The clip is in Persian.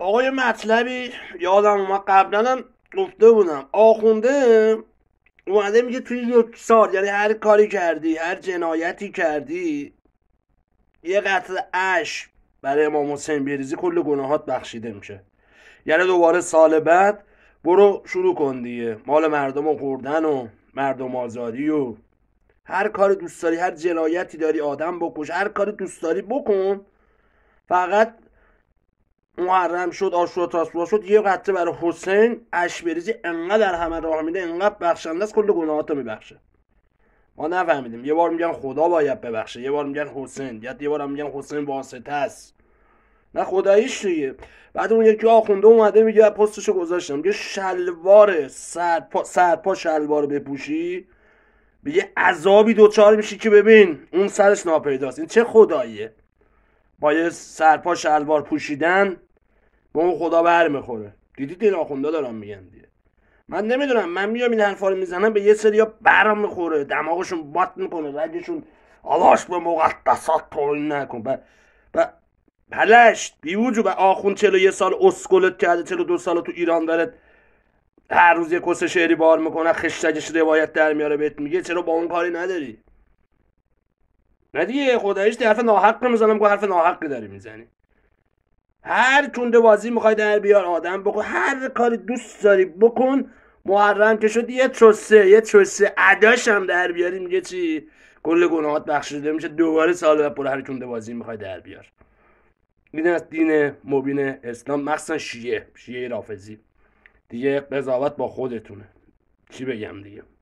یه مطلبی یادم اومد قبلا هم گفته بودم آخونده اومده میگه توی یک سال یعنی هر کاری کردی هر جنایتی کردی یه قطر اش برای امام حسین بریزی کل گناهات بخشیده میشه یعنی دوباره سال بعد برو شروع کن دیگه مال مردم و خوردن و مردم آزاری و هر کاری دوست داری هر جنایتی داری آدم بکش هر کاری دوست داری بکن فقط محرم شد آشورا تاسوعا شد یه قطعه برای حسین اشبریزی انقدر همه راه میده انقدر بخشنده است کل رو میبخشه ما نفهمیدیم یه بار میگن خدا باید ببخشه یه بار میگن حسین یه بار میگن حسین واسطه است نه خداییش دیگه بعد اون یکی آخونده اومده میگه پستشو گذاشتم میگه شلوار سرپا سرپا شلوار بپوشی به یه عذابی دوچار میشی که ببین اون سرش ناپیداست این چه خداییه با یه سرپا شلوار پوشیدن به اون خدا بر میخوره دیدید این آخونده دارم میگن دیگه من نمیدونم من میام این حرفا رو میزنم به یه ها برام میخوره دماغشون بات میکنه رگشون آواش به مقدسات توهین نکن و و پلشت بیوجو به آخون چلو یه سال اسکلت کرده چلو دو سال تو ایران دارد هر روز یه کس شعری بار میکنه خشتگش روایت در میاره بهت میگه چرا با اون کاری نداری نه دیگه خدایش حرف ناحق میزنم که حرف ناحقی داری میزنی هر کنده بازی میخوای در بیار آدم بکن هر کاری دوست داری بکن محرم که شد یه چوسه یه چسه عداش هم در بیاری میگه چی کل گناهات بخشیده میشه دوباره سال و پر هر کنده بازی میخوای در بیار این از دین مبین اسلام مخصوصا شیعه شیعه رافضی دیگه قضاوت با خودتونه چی بگم دیگه